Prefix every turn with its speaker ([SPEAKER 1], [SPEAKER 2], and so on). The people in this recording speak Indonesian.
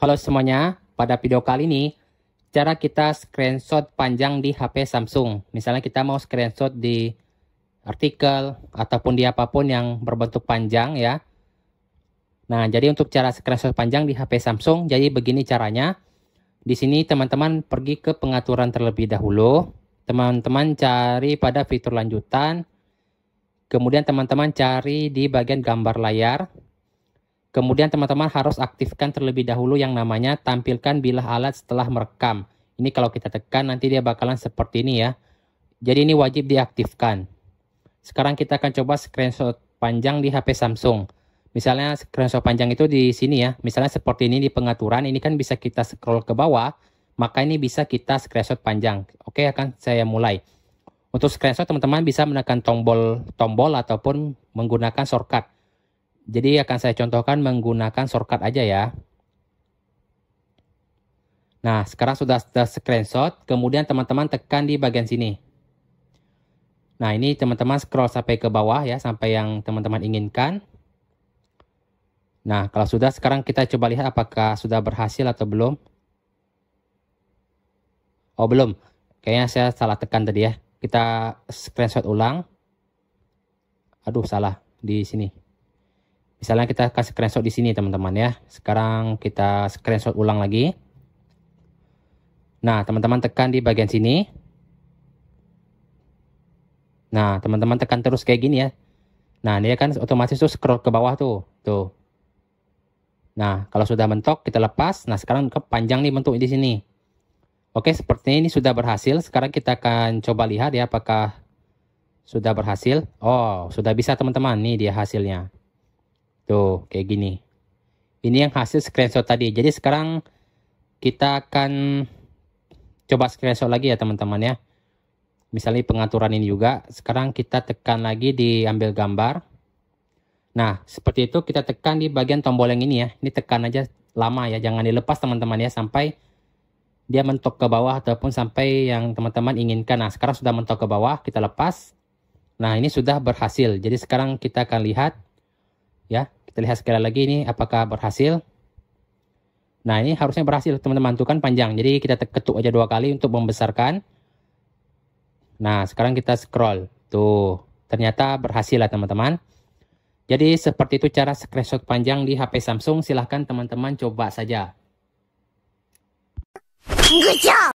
[SPEAKER 1] Halo semuanya, pada video kali ini cara kita screenshot panjang di HP Samsung. Misalnya kita mau screenshot di artikel ataupun di apapun yang berbentuk panjang ya. Nah, jadi untuk cara screenshot panjang di HP Samsung, jadi begini caranya. Di sini teman-teman pergi ke pengaturan terlebih dahulu. Teman-teman cari pada fitur lanjutan. Kemudian teman-teman cari di bagian gambar layar. Kemudian teman-teman harus aktifkan terlebih dahulu yang namanya tampilkan bilah alat setelah merekam. Ini kalau kita tekan nanti dia bakalan seperti ini ya. Jadi ini wajib diaktifkan. Sekarang kita akan coba screenshot panjang di HP Samsung. Misalnya screenshot panjang itu di sini ya. Misalnya seperti ini di pengaturan. Ini kan bisa kita scroll ke bawah. Maka ini bisa kita screenshot panjang. Oke akan saya mulai. Untuk screenshot teman-teman bisa menekan tombol tombol ataupun menggunakan shortcut. Jadi akan saya contohkan menggunakan shortcut aja ya. Nah, sekarang sudah, sudah screenshot, kemudian teman-teman tekan di bagian sini. Nah, ini teman-teman scroll sampai ke bawah ya, sampai yang teman-teman inginkan. Nah, kalau sudah sekarang kita coba lihat apakah sudah berhasil atau belum. Oh, belum. Kayaknya saya salah tekan tadi ya. Kita screenshot ulang. Aduh, salah di sini. Misalnya kita kasih screenshot di sini teman-teman ya. Sekarang kita screenshot ulang lagi. Nah, teman-teman tekan di bagian sini. Nah, teman-teman tekan terus kayak gini ya. Nah, dia kan otomatis tuh scroll ke bawah tuh. Tuh. Nah, kalau sudah mentok kita lepas. Nah, sekarang kepanjang nih bentuk di sini. Oke, sepertinya ini sudah berhasil. Sekarang kita akan coba lihat ya apakah sudah berhasil. Oh, sudah bisa teman-teman. Nih dia hasilnya. Tuh, kayak gini. Ini yang hasil screenshot tadi. Jadi sekarang kita akan coba screenshot lagi ya teman-teman ya. Misalnya pengaturan ini juga. Sekarang kita tekan lagi di ambil gambar. Nah, seperti itu kita tekan di bagian tombol yang ini ya. Ini tekan aja lama ya, jangan dilepas teman-teman ya sampai dia mentok ke bawah ataupun sampai yang teman-teman inginkan. Nah, sekarang sudah mentok ke bawah, kita lepas. Nah, ini sudah berhasil. Jadi sekarang kita akan lihat ya. Kita lihat sekali lagi ini apakah berhasil. Nah ini harusnya berhasil teman-teman tuh kan panjang. Jadi kita ketuk aja dua kali untuk membesarkan. Nah sekarang kita scroll. Tuh ternyata berhasil lah teman-teman. Jadi seperti itu cara screenshot panjang di HP Samsung. Silahkan teman-teman coba saja. Good job!